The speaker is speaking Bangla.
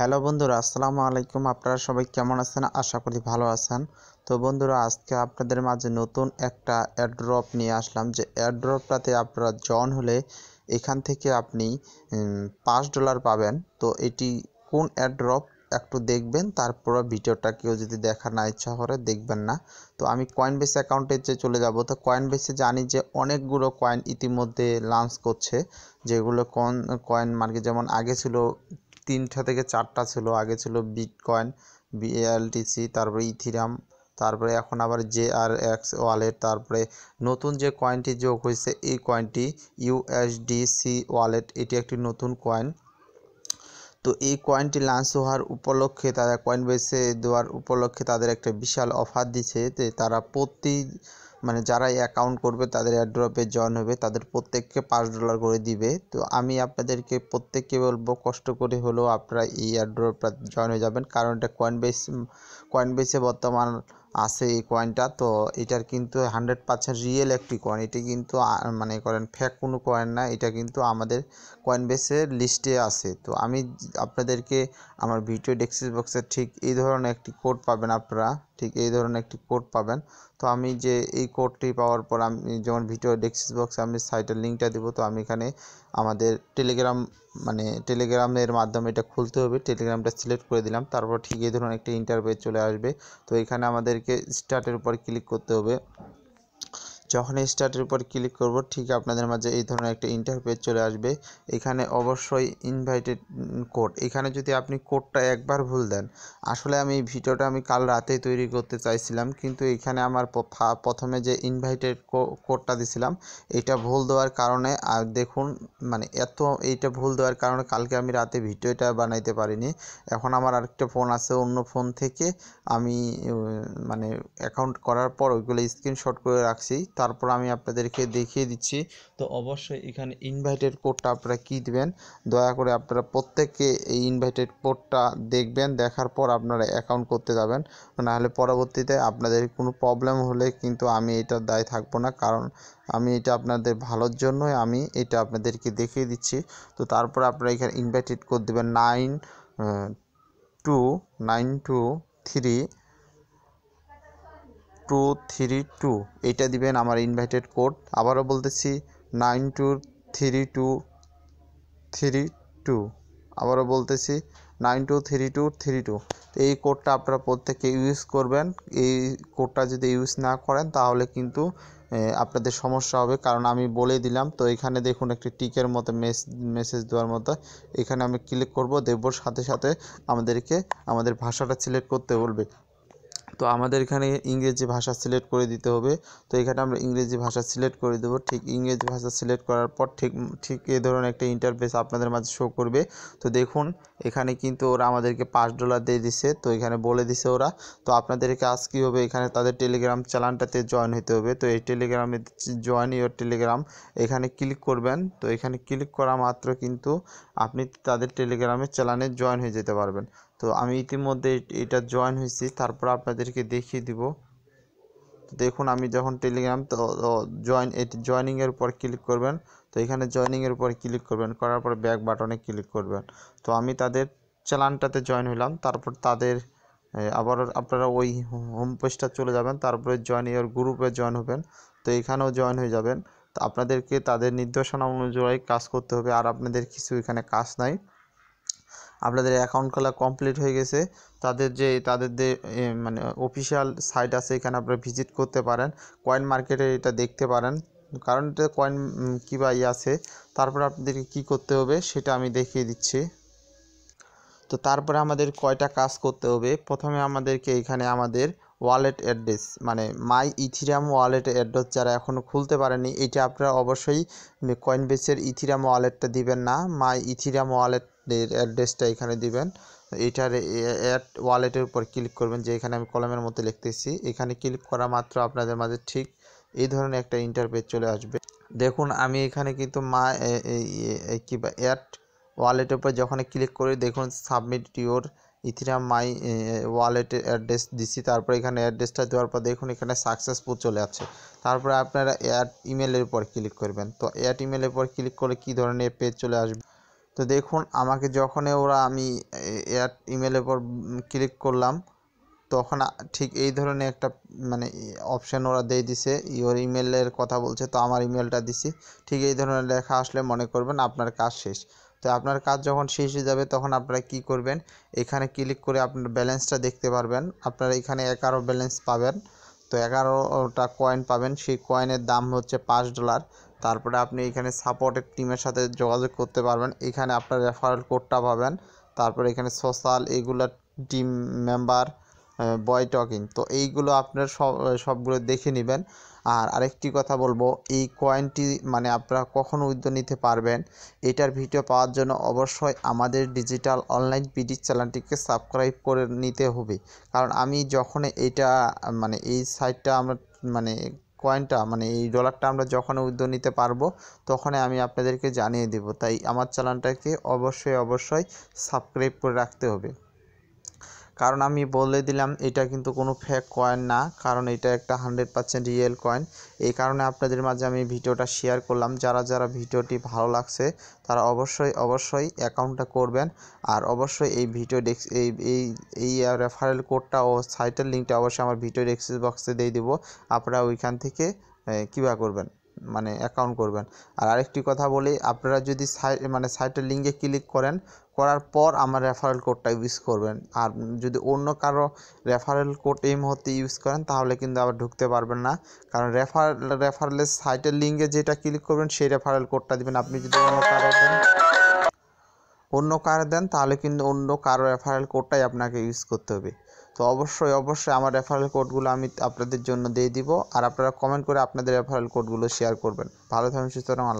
হ্যালো বন্ধুরা আসসালামু আলাইকুম আপনারা সবাই কেমন আছেন আশা করি ভালো আছেন তো বন্ধুরা আজকে আপনাদের মাঝে নতুন একটা অ্যাড্রপ নিয়ে আসলাম যে অ্যাড্রপটাতে আপনারা জন হলে এখান থেকে আপনি পাঁচ ডলার পাবেন তো এটি কোন অ্যাড্রপ একটু দেখবেন তারপর ভিডিওটা কেউ যদি দেখার না ইচ্ছা করে দেখবেন না তো আমি কয়েন বেস অ্যাকাউন্টে যে চলে যাব তো কয়েন বেসে জানি যে অনেকগুলো কয়েন ইতিমধ্যে লঞ্চ করছে যেগুলো কয়েন কয়েন মার্কেট যেমন আগে ছিল তিনটা থেকে চারটা ছিল আগে ছিল বিটকয়েন বিএলটিসি তারপরে ইথিরাম তারপরে এখন আবার জে আর এক্স ওয়ালেট তারপরে নতুন যে কয়েনটি যোগ হয়েছে এই কয়েনটি ইউএসডিসি ওয়ালেট এটি একটি নতুন কয়েন তো এই কয়েনটি লঞ্চ হওয়ার উপলক্ষে তারা কয়েন বেসে দেওয়ার উপলক্ষে তাদের একটা বিশাল অফার দিচ্ছে যে তারা প্রতি মানে যারা অ্যাকাউন্ট করবে তাদের অ্যাড্রপে জয়েন হবে তাদের প্রত্যেককে পাঁচ ডলার করে দিবে তো আমি আপনাদেরকে প্রত্যেককে বলবো কষ্ট করে হলেও আপনারা এই অ্যাড্রপটা জয়েন হয়ে যাবেন কারণ এটা কয়েন বেস কয়েন বেসে বর্তমান আছে এই কয়েনটা তো এটার কিন্তু হান্ড্রেড পার্সেন্ট রিয়েল একটি কয়েন এটি কিন্তু মানে করেন ফ্যাক কোনো কয়েন না এটা কিন্তু আমাদের কয়েন বেসের লিস্টে আছে তো আমি আপনাদেরকে আমার ভিডিও ডেক্সিস বক্সের ঠিক এই ধরনের একটি কোড পাবেন আপনারা ঠিক এই ধরনের একটি কোড পাবেন তো আমি যে এই কোডটি পাওয়ার পর আমি যেমন ভিডিও ডেক্সিস বক্সে আমি সাইটের লিঙ্কটা দেবো তো আমি এখানে আমাদের টেলিগ্রাম মানে টেলিগ্রামের মাধ্যমে এটা খুলতে হবে টেলিগ্রামটা সিলেক্ট করে দিলাম তারপর ঠিক এই ধরনের একটি ইন্টারভিউ চলে আসবে তো এখানে আমাদেরকে স্টার্টের উপর ক্লিক করতে হবে যখন স্টার্টের উপর ক্লিক করব ঠিক আপনাদের মাঝে এই ধরনের একটা ইন্টারফেস চলে আসবে এখানে অবশ্যই ইনভাইটেড কোড এখানে যদি আপনি কোডটা একবার ভুল দেন আসলে আমি ভিডিওটা আমি কাল রাতেই তৈরি করতে চাইছিলাম কিন্তু এখানে আমার প্রথমে যে ইনভাইটেড কোডটা দিছিলাম এটা ভুল দেওয়ার কারণে আর দেখুন মানে এত এইটা ভুল দেওয়ার কারণে কালকে আমি রাতে ভিডিওটা বানাইতে পারিনি এখন আমার আরেকটা ফোন আছে অন্য ফোন থেকে আমি মানে অ্যাকাউন্ট করার পর ওইগুলো স্ক্রিনশট করে রাখছি তারপর আমি আপনাদেরকে দেখিয়ে দিচ্ছি তো অবশ্যই এখানে ইনভাইটেড কোডটা আপনারা কী দেবেন দয়া করে আপনারা প্রত্যেককে এই ইনভাইটেড কোডটা দেখবেন দেখার পর আপনারা অ্যাকাউন্ট করতে যাবেন নাহলে পরবর্তীতে আপনাদের কোনো প্রবলেম হলে কিন্তু আমি এটার দায় থাকবো না কারণ আমি এটা আপনাদের ভালোর জন্যই আমি এটা আপনাদেরকে দেখিয়ে দিচ্ছি তো তারপর আপনারা এখানে ইনভাইটেড কোড দেবেন nine two nine two three two three two এইটা দিবেন আমার ইনভাইটেড কোড আবারও বলতেছি nine two three two three two আবারও বলতেছি nine two three two three two এই কোডটা আপনারা প্রত্যেকে ইউজ করবেন এই কোডটা যদি ইউজ না করেন তাহলে কিন্তু আপনাদের সমস্যা হবে কারণ আমি বলে দিলাম তো এখানে দেখুন একটি টিকের মতো মেস মেসেজ দেওয়ার মতো এখানে আমি ক্লিক করব দেখব সাথে সাথে আমাদেরকে আমাদের ভাষাটা সিলেক্ট করতে বলবে তো আমাদের এখানে ইংরেজি ভাষা সিলেক্ট করে দিতে হবে তো এখানে আমরা ইংরেজি ভাষা সিলেক্ট করে দেবো ঠিক ইংরেজি ভাষা সিলেক্ট করার পর ঠিক ঠিক এ ধরনের একটা ইন্টারফেস আপনাদের মাঝে শো করবে তো দেখুন এখানে কিন্তু ওরা আমাদেরকে পাঁচ ডলার দিয়ে দিছে তো এখানে বলে দিছে ওরা তো আপনাদেরকে আজ কী হবে এখানে তাদের টেলিগ্রাম চ্যানেলটাতে জয়েন হতে হবে তো এই টেলিগ্রামে জয়েন ইউর টেলিগ্রাম এখানে ক্লিক করবেন তো এখানে ক্লিক করা মাত্র কিন্তু আপনি তাদের টেলিগ্রামের চ্যানেলে জয়েন হয়ে যেতে পারবেন তো আমি ইতিমধ্যে এটা জয়েন হয়েছি তারপর আপনাদেরকে দেখিয়ে দিব দেখুন আমি যখন টেলিগ্রাম তো জয়েন এটি জয়নিংয়ের উপর ক্লিক করবেন তো এখানে জয়নিংয়ের উপর ক্লিক করবেন করার পর ব্যাক বাটনে ক্লিক করবেন তো আমি তাদের চ্যানেলটাতে জয়েন হলাম তারপর তাদের আবার আপনারা ওই হোম পেজটা চলে যাবেন তারপরে জয়েন ইয়ার গ্রুপে জয়েন হবেন তো এখানেও জয়েন হয়ে যাবেন তো আপনাদেরকে তাদের নির্দেশনা অনুযায়ী কাজ করতে হবে আর আপনাদের কিছু এখানে কাজ নাই আপনাদের অ্যাকাউন্ট খোলা কমপ্লিট হয়ে গেছে তাদের যে তাদের যে মানে অফিসিয়াল সাইট আছে এখানে আপনারা ভিজিট করতে পারেন কয়েন মার্কেটে এটা দেখতে পারেন কারণ এটা কয়েন কী বা ইয়ে আছে তারপর আপনাদেরকে কী করতে হবে সেটা আমি দেখিয়ে দিচ্ছি তো তারপরে আমাদের কয়টা কাজ করতে হবে প্রথমে আমাদেরকে এখানে আমাদের ওয়ালেট অ্যাড্রেস মানে মাই ইথিরাম ওয়ালেট অ্যাড্রেস যারা এখনও খুলতে পারেনি এটা আপনারা অবশ্যই কয়েন বেসের ইথিরাম ওয়ালেটটা দিবেন না মাই ইথিরাম ওয়ালেট আপনার অ্যাড্রেসটা এখানে দিবেন এটার অ্যাড ওয়ালেটের উপর ক্লিক করবেন যে এখানে আমি কলমের মতো লিখতেছি এখানে ক্লিক করা মাত্র আপনাদের মাঝে ঠিক এই ধরনের একটা ইন্টারপেজ চলে আসবে দেখুন আমি এখানে কিন্তু মা কি বা অ্যাড ওয়ালেটের উপর যখন ক্লিক করি দেখুন সাবমিট ইউর ইথিরাম মাই ওয়ালেটের অ্যাড্রেস দিচ্ছি তারপর এখানে অ্যাড্রেসটা দেওয়ার পর দেখুন এখানে সাকসেসফুল চলে আছে তারপরে আপনারা অ্যাড ইমেলের উপর ক্লিক করবেন তো অ্যাড ইমেলের উপর ক্লিক করে কি ধরনের পেজ চলে আসবে তো দেখুন আমাকে যখনই ওরা আমি এয়ার ইমেলের পর ক্লিক করলাম তখন ঠিক এই ধরনের একটা মানে অপশান ওরা দিয়ে দিছে ইওর ইমেলের কথা বলছে তো আমার ইমেলটা দিছি ঠিক এই ধরনের লেখা আসলে মনে করবেন আপনার কাজ শেষ তো আপনার কাজ যখন শেষ হয়ে যাবে তখন আপনারা কি করবেন এখানে ক্লিক করে আপনার ব্যালেন্সটা দেখতে পারবেন আপনারা এখানে একারো ব্যালেন্স পাবেন তো এগারোটা কয়েন পাবেন সেই কয়েনের দাম হচ্ছে পাঁচ ডলার তারপরে আপনি এখানে সাপোর্টের টিমের সাথে যোগাযোগ করতে পারবেন এখানে আপনার রেফারেল কোডটা পাবেন তারপরে এখানে সোশ্যাল এগুলো টিম মেম্বার বয় টকিং তো এইগুলো আপনার সব সবগুলো দেখে নেবেন আর আরেকটি কথা বলবো এই কয়েনটি মানে আপনারা কখন উদ্যোগ নিতে পারবেন এটার ভিডিও পাওয়ার জন্য অবশ্যই আমাদের ডিজিটাল অনলাইন পিডি চ্যানেলটিকে সাবস্ক্রাইব করে নিতে হবে কারণ আমি যখন এটা মানে এই সাইটটা আমরা মানে কয়েনটা মানে এই ডলারটা আমরা যখন উদ্যোগ নিতে পারবো তখনই আমি আপনাদেরকে জানিয়ে দেব তাই আমার চ্যানেলটাকে অবশ্যই অবশ্যই সাবস্ক্রাইব করে রাখতে হবে কারণ আমি বলে দিলাম এটা কিন্তু কোনো ফেক কয়েন না কারণ এটা একটা হান্ড্রেড পার্সেন্ট রিয়েল কয়েন এই কারণে আপনাদের মাঝে আমি ভিডিওটা শেয়ার করলাম যারা যারা ভিডিওটি ভালো লাগছে তারা অবশ্যই অবশ্যই অ্যাকাউন্টটা করবেন আর অবশ্যই এই ভিডিও ডেক্স এই এই এই রেফারেল কোডটা ও সাইটের লিঙ্কটা অবশ্যই আমার ভিডিও ডেক্সিস বক্সে দিয়ে দেবো আপনারা ওইখান থেকে কীভাবে করবেন মানে অ্যাকাউন্ট করবেন আর আরেকটি কথা বলি আপনারা যদি মানে সাইটের লিঙ্কে ক্লিক করেন করার পর আমার রেফারেল কোডটা ইউজ করবেন আর যদি অন্য কারো রেফারেল কোড এই মুহূর্তে ইউজ করেন তাহলে কিন্তু আবার ঢুকতে পারবেন না কারণ রেফার রেফারেলের সাইটের লিঙ্কে যেটা ক্লিক করবেন সেই রেফারেল কোডটা দেবেন আপনি যদি অন্য কারো দেন অন্য কারো দেন তাহলে কিন্তু অন্য কারো রেফারেল কোডটাই আপনাকে ইউজ করতে হবে তো অবশ্যই অবশ্যই আমার রেফারেল কোডগুলো আমি আপনাদের জন্য দিয়ে দিব আর আপনারা কমেন্ট করে আপনাদের রেফারেল কোডগুলো শেয়ার করবেন ভালো থাকুন সুস্থ